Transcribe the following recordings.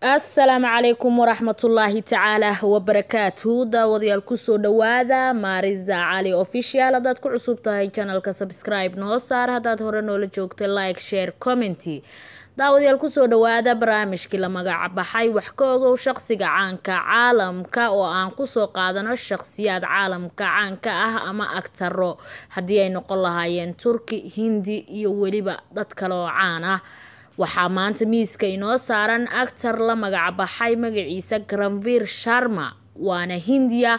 asalaamu calaykum waraxmatullaahi tacaala wabarakaatu daawadayaal kusoo dhawaada maarisa cali official haddaad ku cusub tahay janalka subscribe noo saar haddaad hore noola joogta like share commenty daawadayaal kusoo dhawaada barnaamijkii la magacbaxay wax ka ogow shaqsiga caanka caalamka oo aan kusoo qaadano shaqsiyaad caalamka caanka ah ama agtaro haddii ay noqon lahaayeen turki hindi iyo weliba dad kale oo caan ah waxaa maanta miiska inoo saaran actar la magacbaxay magaciisa granvir sharma waana hindiya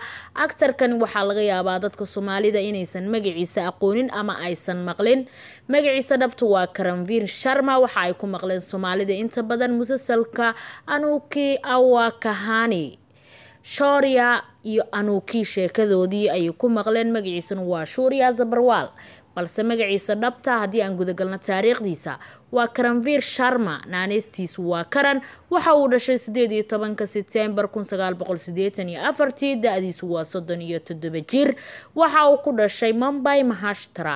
actarkan waxaa laga yaabaa dadka soomaalida inaysan magaciisa aqoonin ama aysan maqlin magaciisa dhabta waa karanviir sharma waxa ay ku maqleen soomaalida inta badan musalsalka anuuki awakahani shoria iyo anuuki sheekadoodii ayay ku maqleen magaciisana waa shuuriya zabarwaal balse magaciisa dhabta haddii aan gudagalno taariikhdiisa waa karanviir sharma naaneystiisu waa karan waxa uu dhashay sideed iyo tobanka setembar kun sagaal boqol sideetan iyo afartii da-diisu waa soddon iyo toddoba jir waxa uu ku dhashay mumbay mahashtra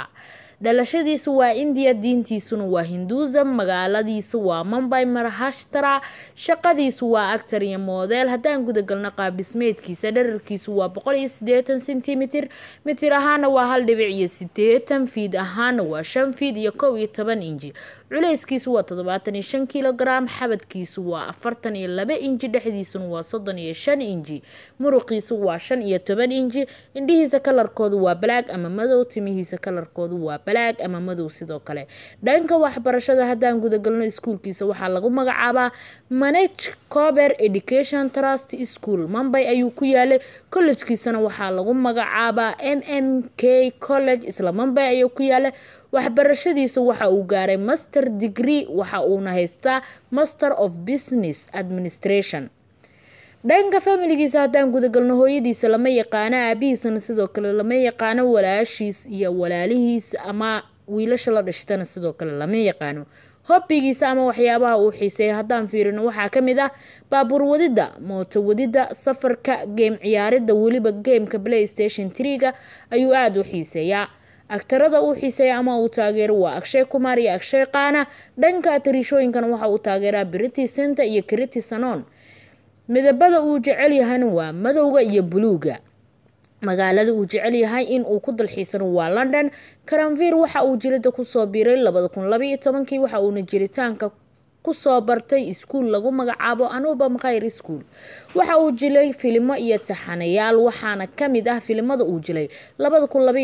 dhalashadiisu waa indiya diintiisuna waa hinduusam magaaladiisu waa mumbai marahashtra shaqadiisu waa actor iyo moodeel haddaan gudagalno qaabdhismeedkiisa dherarkiisu waa qocentimitr mitir ahaana waa hal dhibic iyo sideetan fiid ahaana waa shan fiid iyo kow iyo toban inji culeyskiisu waa toddobaatan iyo shan kilogram xabadkiisu waa afartan iyo laba inji dhexdiisuna waa soddon iyo shan inji muruqiisu waa shan iyo toban inji indhihiisa kalarkoodu waa balaag ama madow timihiisa kalarkoodu waa balaag ama madow sidoo kale dhanka waxbarashada haddaan gudagalno iskuulkiisa waxaa lagu magacaabaa manage cober education trust school mumbay ayuu ku yaalay kollejkiisana waxaa lagu magacaabaa m m k college isla mambay ayuu ku yaalay waxbarashadiisa waxa uu gaaray master degree waxa uuna haystaa master of business administration dhanka familigiisa haddaan gudagalno hooyadiisa lama yaqaano aabihiisana sidoo kale lama yaqaano walaashiis iyo walaalihiis ama wiilasha la dhashtana sidoo kale lama yaqaano hobbigiisa ama waxyaabaha uu xiiseeya haddaan fiirino waxaa ka mid ah baabuur wadidda mooto wadidda safarka geem ciyaaridda weliba geemka playstation trega ayuu aada u xiiseeyaa agtarada uu xiiseeya ama uu taageero waa agshay kumaar iyo agshay qaana dhanka atarishooyinkan waxa uu taageeraa briti senta iyo kriti sanon midabada uu jecel yahayna waa madowga iyo buluuga magaalada uu jecel yahay in uu ku dalxiisan waa london karanvir waxa uu jilada kusoo biiray labada kun labaiyo tobankii waxa uuna jiritaanka kusoo bartay iskuul lagu magacaabo anubam khayr iskuul waxa uu jilay filimo iyo taxanayaal waxaana kamid ah filimada uu jilay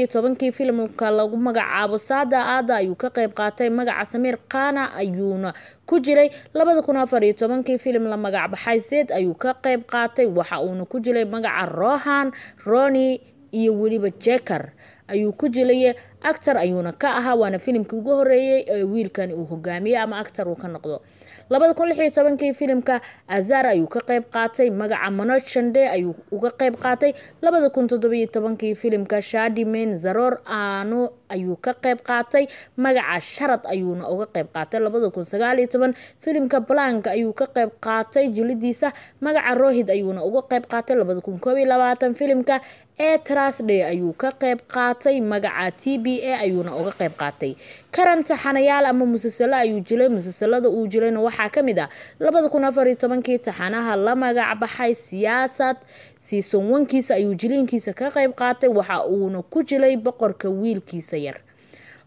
tobankii filimka lagu magacaabo saada aada ayuu ka qeyb qaatay magaca samiir kaana ayuuna ku jiray labada kun tobankii filim la magacbaxay zed ayuu ka qeyb qaatay waxa uuna ku jilay magaca rohan roni iyo weliba jeker ayuu ku jilaye actor ayuuna ka ahaa waana filimkii ugu horeeyey ee wiilkan uu hogaamiye ama actor uu ka noqdo labada kun lix iyo tobankii filimka azar ayuu ka qayb qaatay magaca manoj shande ayuu uga qayb qaatay labada kun toddobiyo tobankii filimka shadimen zaror aano ayuu ka qayb qaatay magaca sharad ayuuna uga qayb qaatay labada kun sagaaliyo toban filimka blanka ayuu ka qayb qaatay jilidiisa magaca rohid ayuuna uga qayb qaatay labada kun koob iyo labaatan filimka ee trasday ayuu ka qayb qaatay magaca t b a ayuuna uga qayb qaatay karan taxanayaal ama musasalo ayuu jilay musasalada uu jilayna waxaa kamid ah labada kun afar iyo tobankii taxanaha la magac baxay siyaasad siisonwankiisa ayuu jiliinkiisa ka qayb qaatay waxa uuna ku jilay boqorka wiilkiisa yar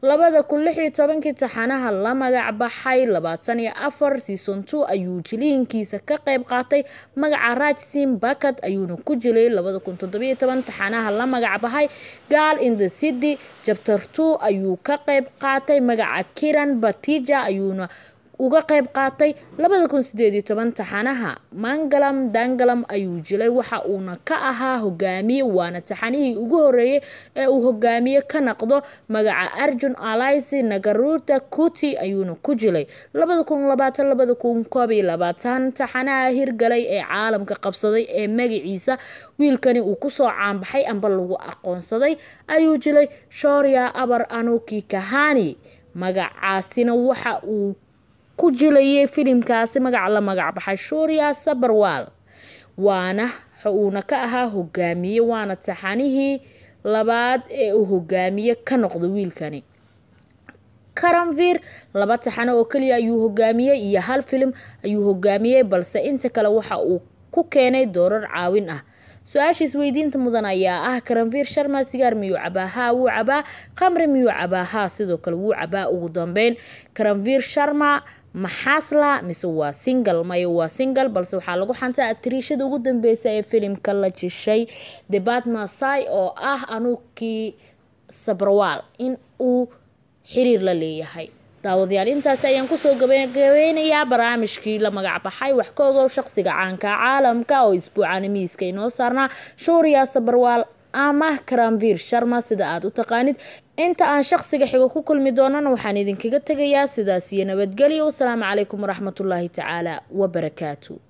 labada kun lixiyo tobankii taxanaha la magac baxay labaatan iyo afar season two ayuu jiliinkiisa ka qayb qaatay magaca rajsin bakat ayuuna ku jilay labada kun toddobiyo toban taxanaha la magac baxay gaal in the city jabtar ayuu ka qayb qaatay magaca kiran batija ayuuna uga qayb qaatay taxanaha mangalam dangalam ayuu jilay waxa uuna ka ahaa hogaamiye waana taxanihii ugu horeeyey ee uu hogaamiye ka naqdo magaca arjun alaisi nagaruuta kuti ayuuna ku jilay taxanaha hirgalay ee caalamka qabsaday ee magiciisa wiilkani uu kusoo caanbaxay amba lagu aqoonsaday ayuu jilay shoorya abar anuki kahani magacaasina waxa uu ku jilayay filimkaasi magaca la magacbaxay baxay shuuriya sabarwal waana wuuna ka ahaa hogaamiye waana taxanihii labaad ee uu hogaamiye ka noqda wiilkani karanvir laba taxano oo keliya ayuu hogaamiyey iyo hal filim ayuu hogaamiyey balse inta kale waxa uu ku keenay doorar caawin ah su-aasha isweydiinta mudan ayaa ah karanviir sharma sigaar miyuu cabaahaa wuu cabaa khamri miyuu cabaahaa sidoo kale wuu cabaa ugu dambeyn karanviir sharma maxaasla mise waa single mayo waa single balse waxaa lagu xantaa atriishada ugu dambeysa ee filimka la jishay debat oo ah anuukii sabarwaal in uu xiriir la leeyahay daawadayaal intaasi ayaan kusoo gabagabeynayaa barnaamijkii la magac baxay wax ka ogow shaqsiga caanka caalamka oo isbuucana miiska inoo saarnaa shuuriya sabarwaal ama karamvir sharma sida aad u taqaanid inta aan shaqsiga xigo ku kulmi doonana waxaan idinkaga tegayaa sidaas iyo nabadgelyo wasalaamu calaykum waraxmatullaahi tacaala wa barakaatu